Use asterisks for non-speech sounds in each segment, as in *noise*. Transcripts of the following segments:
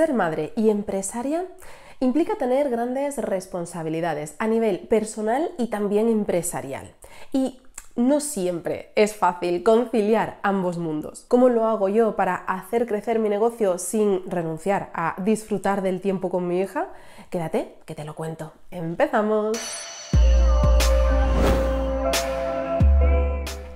Ser madre y empresaria implica tener grandes responsabilidades a nivel personal y también empresarial. Y no siempre es fácil conciliar ambos mundos. ¿Cómo lo hago yo para hacer crecer mi negocio sin renunciar a disfrutar del tiempo con mi hija? Quédate, que te lo cuento. ¡Empezamos!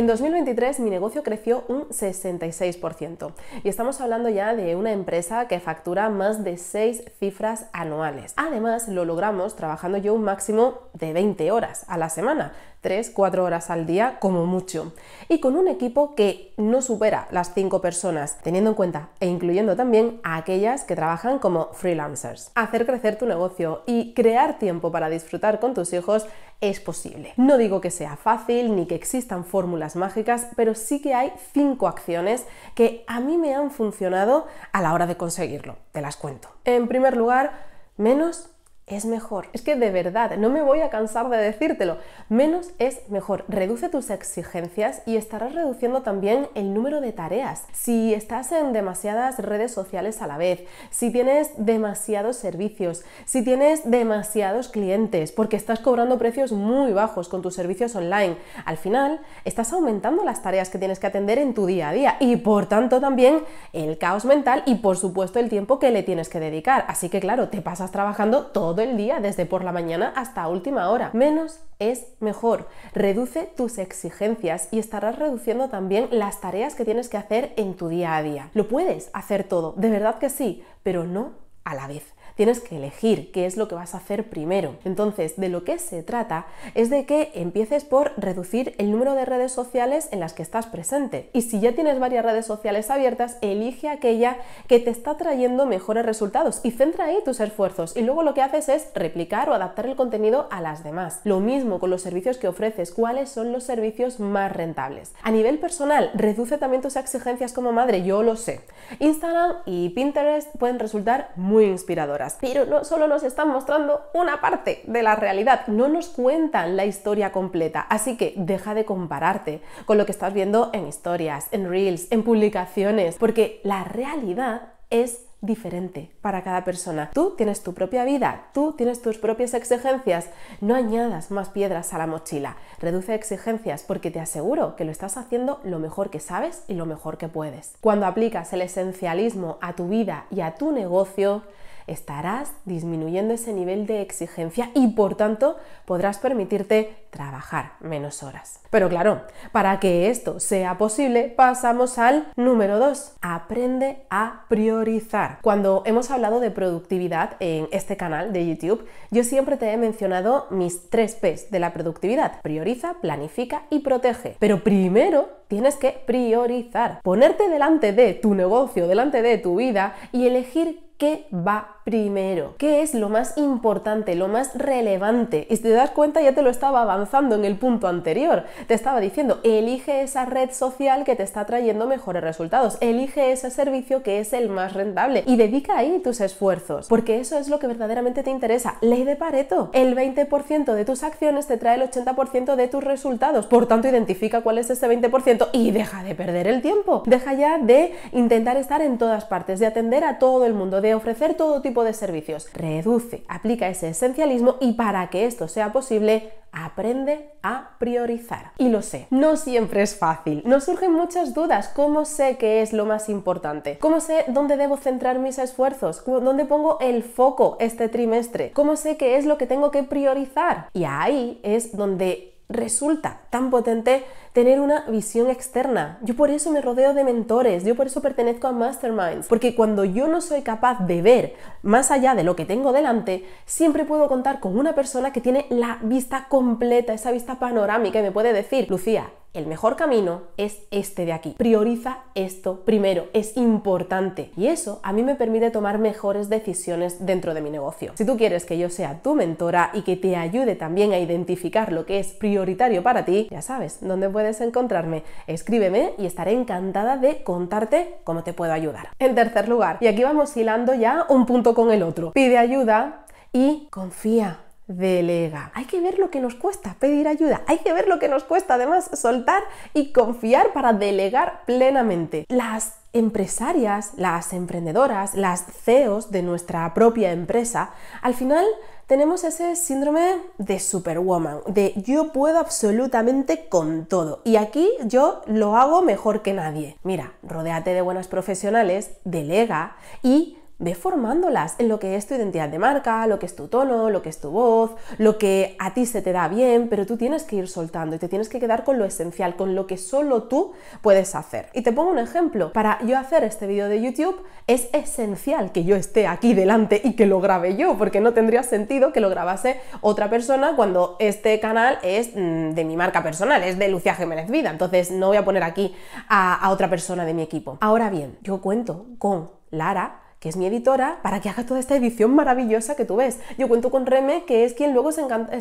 En 2023 mi negocio creció un 66% y estamos hablando ya de una empresa que factura más de 6 cifras anuales. Además, lo logramos trabajando yo un máximo de 20 horas a la semana, 3, 4 horas al día como mucho. Y con un equipo que no supera las 5 personas, teniendo en cuenta e incluyendo también a aquellas que trabajan como freelancers. Hacer crecer tu negocio y crear tiempo para disfrutar con tus hijos es posible. No digo que sea fácil ni que existan fórmulas mágicas, pero sí que hay 5 acciones que a mí me han funcionado a la hora de conseguirlo. Te las cuento. En primer lugar, menos es mejor. Es que de verdad, no me voy a cansar de decírtelo. Menos es mejor. Reduce tus exigencias y estarás reduciendo también el número de tareas. Si estás en demasiadas redes sociales a la vez, si tienes demasiados servicios, si tienes demasiados clientes, porque estás cobrando precios muy bajos con tus servicios online, al final estás aumentando las tareas que tienes que atender en tu día a día y por tanto también el caos mental y por supuesto el tiempo que le tienes que dedicar. Así que claro, te pasas trabajando todo el día, desde por la mañana hasta última hora. Menos es mejor. Reduce tus exigencias y estarás reduciendo también las tareas que tienes que hacer en tu día a día. Lo puedes hacer todo, de verdad que sí, pero no a la vez tienes que elegir qué es lo que vas a hacer primero. Entonces, de lo que se trata es de que empieces por reducir el número de redes sociales en las que estás presente. Y si ya tienes varias redes sociales abiertas, elige aquella que te está trayendo mejores resultados y centra ahí tus esfuerzos. Y luego lo que haces es replicar o adaptar el contenido a las demás. Lo mismo con los servicios que ofreces, cuáles son los servicios más rentables. A nivel personal, reduce también tus exigencias como madre, yo lo sé. Instagram y Pinterest pueden resultar muy inspiradoras pero no solo nos están mostrando una parte de la realidad, no nos cuentan la historia completa, así que deja de compararte con lo que estás viendo en historias, en reels, en publicaciones, porque la realidad es diferente para cada persona. Tú tienes tu propia vida, tú tienes tus propias exigencias. No añadas más piedras a la mochila. Reduce exigencias porque te aseguro que lo estás haciendo lo mejor que sabes y lo mejor que puedes. Cuando aplicas el esencialismo a tu vida y a tu negocio, estarás disminuyendo ese nivel de exigencia y por tanto podrás permitirte trabajar menos horas. Pero claro, para que esto sea posible pasamos al número 2. Aprende a priorizar. Cuando hemos hablado de productividad en este canal de YouTube, yo siempre te he mencionado mis tres P's de la productividad. Prioriza, planifica y protege. Pero primero tienes que priorizar, ponerte delante de tu negocio, delante de tu vida y elegir qué va primero. ¿Qué es lo más importante, lo más relevante? Y si te das cuenta ya te lo estaba avanzando en el punto anterior. Te estaba diciendo, elige esa red social que te está trayendo mejores resultados, elige ese servicio que es el más rentable y dedica ahí tus esfuerzos, porque eso es lo que verdaderamente te interesa. Ley de Pareto, el 20% de tus acciones te trae el 80% de tus resultados, por tanto identifica cuál es ese 20% y deja de perder el tiempo, deja ya de intentar estar en todas partes, de atender a todo el mundo, de ofrecer todo tipo tipo de servicios. Reduce, aplica ese esencialismo y para que esto sea posible, aprende a priorizar. Y lo sé, no siempre es fácil. Nos surgen muchas dudas. ¿Cómo sé qué es lo más importante? ¿Cómo sé dónde debo centrar mis esfuerzos? ¿Dónde pongo el foco este trimestre? ¿Cómo sé qué es lo que tengo que priorizar? Y ahí es donde resulta tan potente tener una visión externa. Yo por eso me rodeo de mentores, yo por eso pertenezco a masterminds, porque cuando yo no soy capaz de ver más allá de lo que tengo delante, siempre puedo contar con una persona que tiene la vista completa, esa vista panorámica y me puede decir, Lucía, el mejor camino es este de aquí. Prioriza esto primero, es importante. Y eso a mí me permite tomar mejores decisiones dentro de mi negocio. Si tú quieres que yo sea tu mentora y que te ayude también a identificar lo que es prioritario para ti, ya sabes dónde puedes encontrarme. Escríbeme y estaré encantada de contarte cómo te puedo ayudar. En tercer lugar, y aquí vamos hilando ya un punto con el otro, pide ayuda y confía delega. Hay que ver lo que nos cuesta pedir ayuda, hay que ver lo que nos cuesta además soltar y confiar para delegar plenamente. Las empresarias, las emprendedoras, las CEOs de nuestra propia empresa, al final tenemos ese síndrome de superwoman, de yo puedo absolutamente con todo y aquí yo lo hago mejor que nadie. Mira, rodéate de buenas profesionales, delega y ve formándolas en lo que es tu identidad de marca, lo que es tu tono, lo que es tu voz, lo que a ti se te da bien, pero tú tienes que ir soltando y te tienes que quedar con lo esencial, con lo que solo tú puedes hacer. Y te pongo un ejemplo, para yo hacer este vídeo de YouTube es esencial que yo esté aquí delante y que lo grabe yo, porque no tendría sentido que lo grabase otra persona cuando este canal es mm, de mi marca personal, es de Lucía Jiménez Vida, entonces no voy a poner aquí a otra persona de mi equipo. Ahora bien, yo cuento con Lara, que es mi editora, para que haga toda esta edición maravillosa que tú ves. Yo cuento con Reme, que es quien luego se,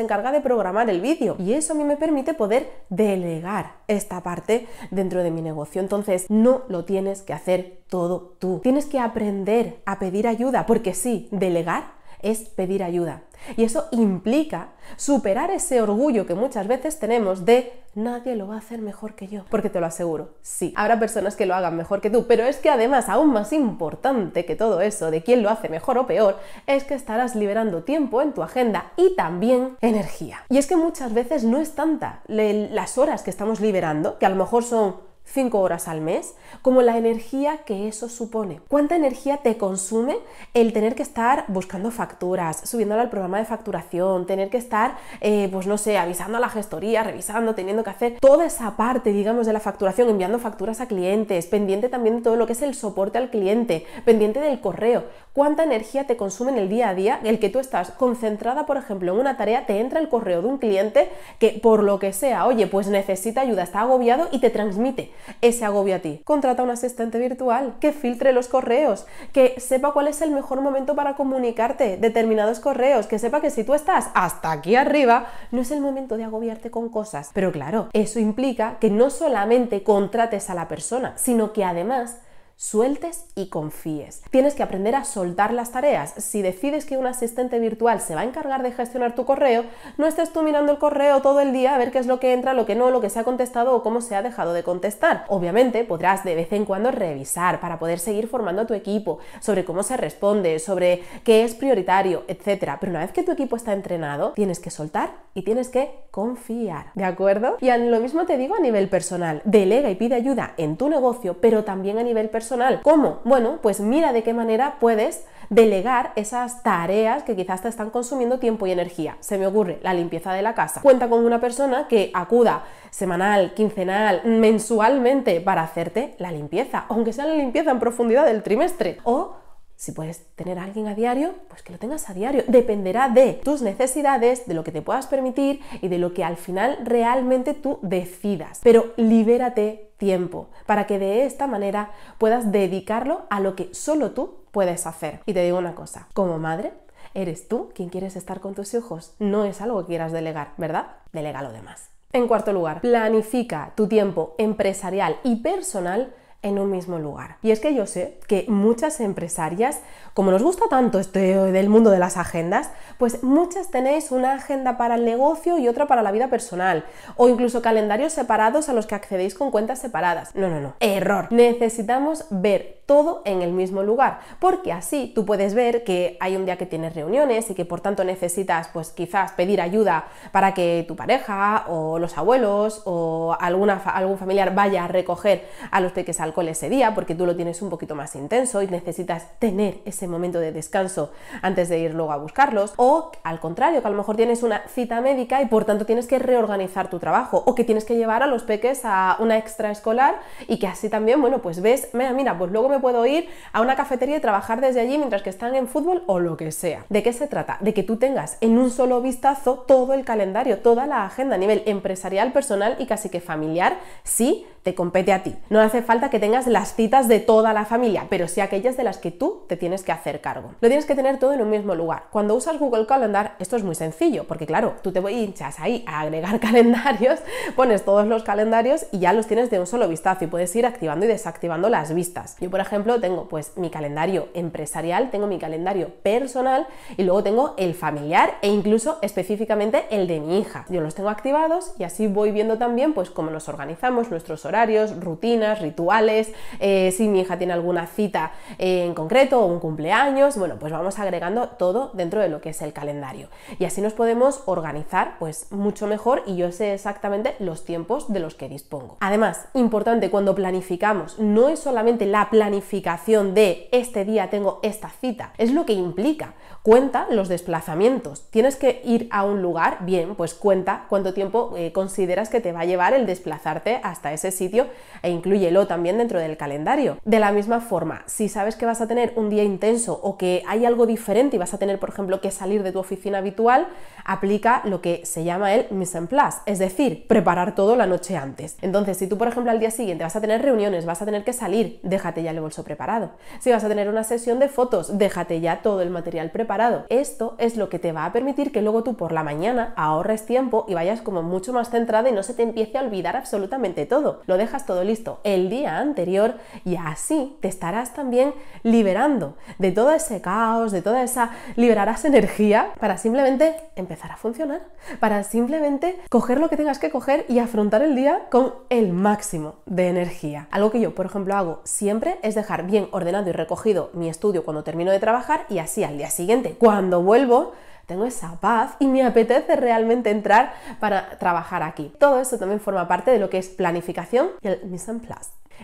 encarga de programar el vídeo. Y eso a mí me permite poder delegar esta parte dentro de mi negocio. Entonces, no lo tienes que hacer todo tú. Tienes que aprender a pedir ayuda, porque sí, delegar es pedir ayuda. Y eso implica superar ese orgullo que muchas veces tenemos de nadie lo va a hacer mejor que yo. Porque te lo aseguro, sí, habrá personas que lo hagan mejor que tú, pero es que además aún más importante que todo eso de quién lo hace mejor o peor, es que estarás liberando tiempo en tu agenda y también energía. Y es que muchas veces no es tanta las horas que estamos liberando, que a lo mejor son 5 horas al mes, como la energía que eso supone. ¿Cuánta energía te consume el tener que estar buscando facturas, subiéndola al programa de facturación, tener que estar, eh, pues no sé, avisando a la gestoría, revisando, teniendo que hacer toda esa parte, digamos, de la facturación, enviando facturas a clientes, pendiente también de todo lo que es el soporte al cliente, pendiente del correo? ¿Cuánta energía te consume en el día a día el que tú estás concentrada, por ejemplo, en una tarea, te entra el correo de un cliente que por lo que sea, oye, pues necesita ayuda, está agobiado y te transmite ese agobio a ti. Contrata a un asistente virtual que filtre los correos, que sepa cuál es el mejor momento para comunicarte determinados correos, que sepa que si tú estás hasta aquí arriba, no es el momento de agobiarte con cosas. Pero claro, eso implica que no solamente contrates a la persona, sino que además sueltes y confíes. Tienes que aprender a soltar las tareas. Si decides que un asistente virtual se va a encargar de gestionar tu correo, no estés tú mirando el correo todo el día a ver qué es lo que entra, lo que no, lo que se ha contestado o cómo se ha dejado de contestar. Obviamente podrás de vez en cuando revisar para poder seguir formando a tu equipo sobre cómo se responde, sobre qué es prioritario, etc. Pero una vez que tu equipo está entrenado, tienes que soltar y tienes que confiar. ¿De acuerdo? Y lo mismo te digo a nivel personal. Delega y pide ayuda en tu negocio, pero también a nivel personal ¿Cómo? Bueno, pues mira de qué manera puedes delegar esas tareas que quizás te están consumiendo tiempo y energía. Se me ocurre la limpieza de la casa. Cuenta con una persona que acuda semanal, quincenal, mensualmente para hacerte la limpieza, aunque sea la limpieza en profundidad del trimestre. O si puedes tener a alguien a diario, pues que lo tengas a diario. Dependerá de tus necesidades, de lo que te puedas permitir y de lo que al final realmente tú decidas. Pero libérate tiempo para que de esta manera puedas dedicarlo a lo que solo tú puedes hacer. Y te digo una cosa, como madre, eres tú quien quieres estar con tus hijos. No es algo que quieras delegar, ¿verdad? Delega lo demás. En cuarto lugar, planifica tu tiempo empresarial y personal en un mismo lugar. Y es que yo sé que muchas empresarias, como nos gusta tanto este del mundo de las agendas, pues muchas tenéis una agenda para el negocio y otra para la vida personal, o incluso calendarios separados a los que accedéis con cuentas separadas. No, no, no, error. Necesitamos ver todo en el mismo lugar, porque así tú puedes ver que hay un día que tienes reuniones y que por tanto necesitas pues quizás pedir ayuda para que tu pareja o los abuelos o algún familiar vaya a recoger a los que al ese día porque tú lo tienes un poquito más intenso y necesitas tener ese momento de descanso antes de ir luego a buscarlos. O al contrario, que a lo mejor tienes una cita médica y por tanto tienes que reorganizar tu trabajo o que tienes que llevar a los peques a una extraescolar y que así también, bueno, pues ves, mira, pues luego me puedo ir a una cafetería y trabajar desde allí mientras que están en fútbol o lo que sea. ¿De qué se trata? De que tú tengas en un solo vistazo todo el calendario, toda la agenda a nivel empresarial, personal y casi que familiar, sí, te compete a ti. No hace falta que tengas las citas de toda la familia, pero sí aquellas de las que tú te tienes que hacer cargo. Lo tienes que tener todo en un mismo lugar. Cuando usas Google Calendar, esto es muy sencillo, porque claro, tú te voy hinchas ahí a agregar *laughs* calendarios, pones todos los calendarios y ya los tienes de un solo vistazo y puedes ir activando y desactivando las vistas. Yo, por ejemplo, tengo pues mi calendario empresarial, tengo mi calendario personal y luego tengo el familiar e incluso específicamente el de mi hija. Yo los tengo activados y así voy viendo también pues cómo nos organizamos nuestros horarios horarios, rutinas, rituales, eh, si mi hija tiene alguna cita en concreto o un cumpleaños, bueno, pues vamos agregando todo dentro de lo que es el calendario. Y así nos podemos organizar pues mucho mejor y yo sé exactamente los tiempos de los que dispongo. Además, importante cuando planificamos, no es solamente la planificación de este día tengo esta cita, es lo que implica. Cuenta los desplazamientos. ¿Tienes que ir a un lugar? Bien, pues cuenta cuánto tiempo eh, consideras que te va a llevar el desplazarte hasta ese sitio e incluyelo también dentro del calendario. De la misma forma, si sabes que vas a tener un día intenso o que hay algo diferente y vas a tener, por ejemplo, que salir de tu oficina habitual, aplica lo que se llama el mise en place, es decir, preparar todo la noche antes. Entonces, si tú, por ejemplo, al día siguiente vas a tener reuniones, vas a tener que salir, déjate ya el bolso preparado. Si vas a tener una sesión de fotos, déjate ya todo el material preparado esto es lo que te va a permitir que luego tú por la mañana ahorres tiempo y vayas como mucho más centrada y no se te empiece a olvidar absolutamente todo. Lo dejas todo listo el día anterior y así te estarás también liberando de todo ese caos, de toda esa... liberarás energía para simplemente empezar a funcionar, para simplemente coger lo que tengas que coger y afrontar el día con el máximo de energía. Algo que yo, por ejemplo, hago siempre es dejar bien ordenado y recogido mi estudio cuando termino de trabajar y así al día siguiente cuando vuelvo, tengo esa paz y me apetece realmente entrar para trabajar aquí. Todo eso también forma parte de lo que es planificación y el mise en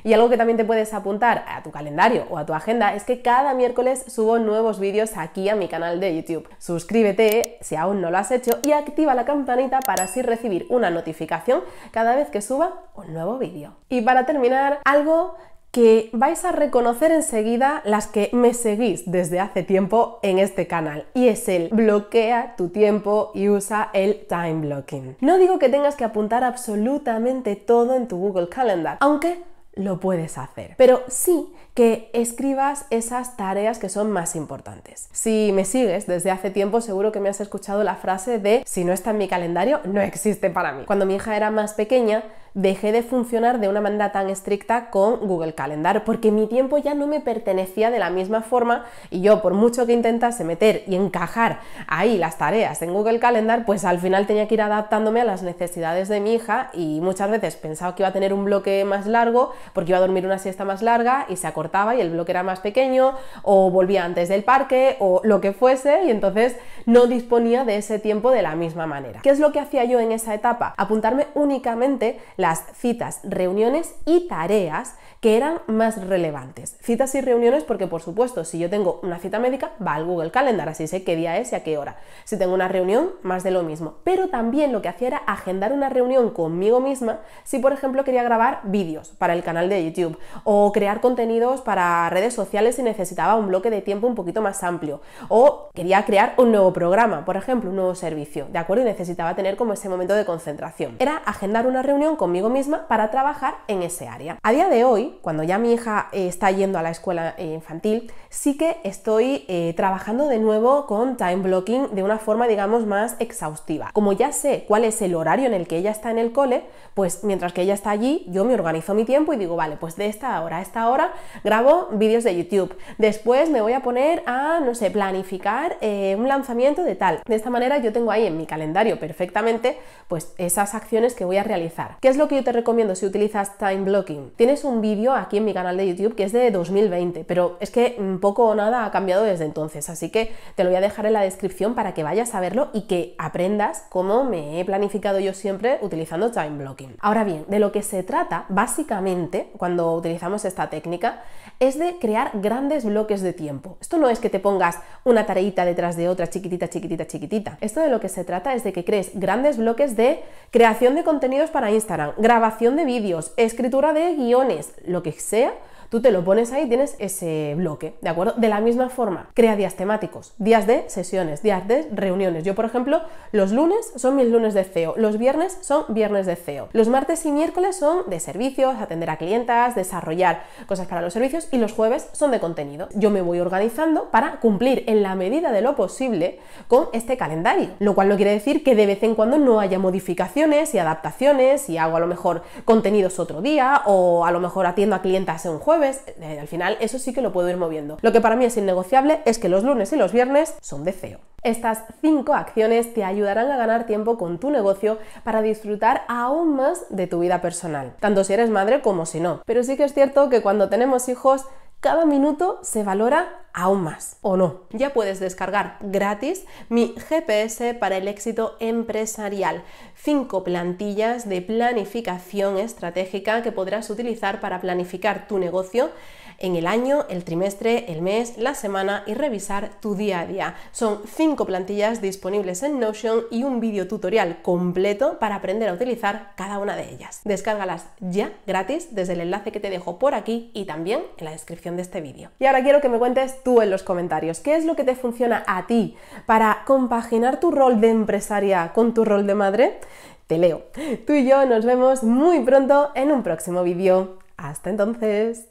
Y algo que también te puedes apuntar a tu calendario o a tu agenda es que cada miércoles subo nuevos vídeos aquí a mi canal de YouTube. Suscríbete si aún no lo has hecho y activa la campanita para así recibir una notificación cada vez que suba un nuevo vídeo. Y para terminar, algo que vais a reconocer enseguida las que me seguís desde hace tiempo en este canal y es el bloquea tu tiempo y usa el time blocking. No digo que tengas que apuntar absolutamente todo en tu Google Calendar, aunque lo puedes hacer. Pero sí que escribas esas tareas que son más importantes. Si me sigues desde hace tiempo, seguro que me has escuchado la frase de si no está en mi calendario, no existe para mí. Cuando mi hija era más pequeña, dejé de funcionar de una manera tan estricta con Google Calendar, porque mi tiempo ya no me pertenecía de la misma forma y yo, por mucho que intentase meter y encajar ahí las tareas en Google Calendar, pues al final tenía que ir adaptándome a las necesidades de mi hija y muchas veces pensaba que iba a tener un bloque más largo porque iba a dormir una siesta más larga y se acordaba y el bloque era más pequeño, o volvía antes del parque, o lo que fuese, y entonces no disponía de ese tiempo de la misma manera. ¿Qué es lo que hacía yo en esa etapa? Apuntarme únicamente las citas, reuniones y tareas que eran más relevantes. Citas y reuniones porque, por supuesto, si yo tengo una cita médica, va al Google Calendar, así sé qué día es y a qué hora. Si tengo una reunión, más de lo mismo. Pero también lo que hacía era agendar una reunión conmigo misma si, por ejemplo, quería grabar vídeos para el canal de YouTube o crear contenidos para redes sociales si necesitaba un bloque de tiempo un poquito más amplio o quería crear un nuevo programa, por ejemplo, un nuevo servicio, ¿de acuerdo? Y necesitaba tener como ese momento de concentración. Era agendar una reunión conmigo misma para trabajar en ese área. A día de hoy, cuando ya mi hija eh, está yendo a la escuela eh, infantil, sí que estoy eh, trabajando de nuevo con time blocking de una forma, digamos, más exhaustiva. Como ya sé cuál es el horario en el que ella está en el cole, pues mientras que ella está allí, yo me organizo mi tiempo y digo, vale, pues de esta hora a esta hora grabo vídeos de YouTube. Después me voy a poner a, no sé, planificar un lanzamiento de tal. De esta manera yo tengo ahí en mi calendario perfectamente, pues esas acciones que voy a realizar. ¿Qué es lo que yo te recomiendo si utilizas time blocking? Tienes un vídeo aquí en mi canal de YouTube que es de 2020, pero es que mm, poco o nada ha cambiado desde entonces, así que te lo voy a dejar en la descripción para que vayas a verlo y que aprendas cómo me he planificado yo siempre utilizando time blocking. Ahora bien, de lo que se trata básicamente cuando utilizamos esta técnica es de crear grandes bloques de tiempo. Esto no es que te pongas una tareita detrás de otra, chiquitita, chiquitita, chiquitita. Esto de lo que se trata es de que crees grandes bloques de creación de contenidos para Instagram, grabación de vídeos, escritura de guiones, lo que sea Tú te lo pones ahí, tienes ese bloque, ¿de acuerdo? De la misma forma, crea días temáticos, días de sesiones, días de reuniones. Yo, por ejemplo, los lunes son mis lunes de CEO, los viernes son viernes de CEO, los martes y miércoles son de servicios, atender a clientas, desarrollar cosas para los servicios y los jueves son de contenido. Yo me voy organizando para cumplir en la medida de lo posible con este calendario, lo cual no quiere decir que de vez en cuando no haya modificaciones y adaptaciones y hago a lo mejor contenidos otro día o a lo mejor atiendo a clientas en un jueves eh, al final eso sí que lo puedo ir moviendo. Lo que para mí es innegociable es que los lunes y los viernes son de CEO. Estas cinco acciones te ayudarán a ganar tiempo con tu negocio para disfrutar aún más de tu vida personal, tanto si eres madre como si no. Pero sí que es cierto que cuando tenemos hijos cada minuto se valora aún más, ¿o no? Ya puedes descargar gratis mi GPS para el éxito empresarial, cinco plantillas de planificación estratégica que podrás utilizar para planificar tu negocio en el año, el trimestre, el mes, la semana y revisar tu día a día. Son cinco plantillas disponibles en Notion y un video tutorial completo para aprender a utilizar cada una de ellas. Descárgalas ya gratis desde el enlace que te dejo por aquí y también en la descripción de este vídeo. Y ahora quiero que me cuentes tú en los comentarios qué es lo que te funciona a ti para compaginar tu rol de empresaria con tu rol de madre. Te leo. Tú y yo nos vemos muy pronto en un próximo vídeo. Hasta entonces.